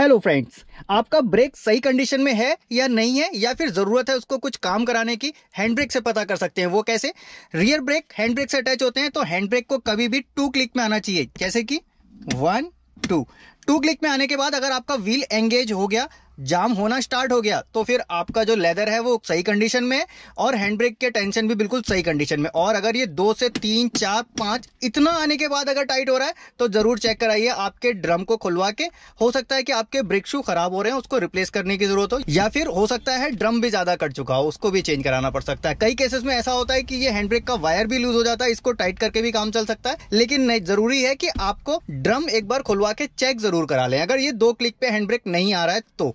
hello friends आपका brake सही condition में है या नहीं है या फिर ज़रूरत है उसको कुछ काम कराने की हैंड ब्रेक से पता कर सकते हैं वो कैसे रियर ब्रेक हैंड ब्रेक से अटैच होते हैं तो हैंड ब्रेक को कभी भी टू क्लिक में आना चाहिए जैसे कि वन टू टू क्लिक में आने के बाद अगर आपका व्हील एंगेज हो गया जाम होना स्टार्ट हो गया तो फिर आपका जो लेदर है वो सही कंडीशन में और हैंड ब्रेक के टेंशन भी बिल्कुल सही कंडीशन में और अगर ये दो से तीन चार पांच इतना आने के बाद अगर टाइट हो रहा है तो ज़रूर चेक कराइए आपके ड्रम को खुलवा के हो सकता है कि आपके ब्रेक शू खराब हो रहे हैं उसको रिप्लेस करने की ज़रूरत हो या फिर हो सकता है ड्रम भी ज़्यादा कट चुका हो उसको भी चेंज कराना पड़ सकता है कई केसेस में ऐसा होता है कि ये हैंड ब्रेक का वायर भी लूज हो जाता है इसको टाइट करके भी काम चल सकता है लेकिन जरूरी है कि आपको ड्रम एक बार खुलवा के चेक जरूर करा लें अगर ये दो क्लिक पे हैंड ब्रेक नहीं आ रहा है तो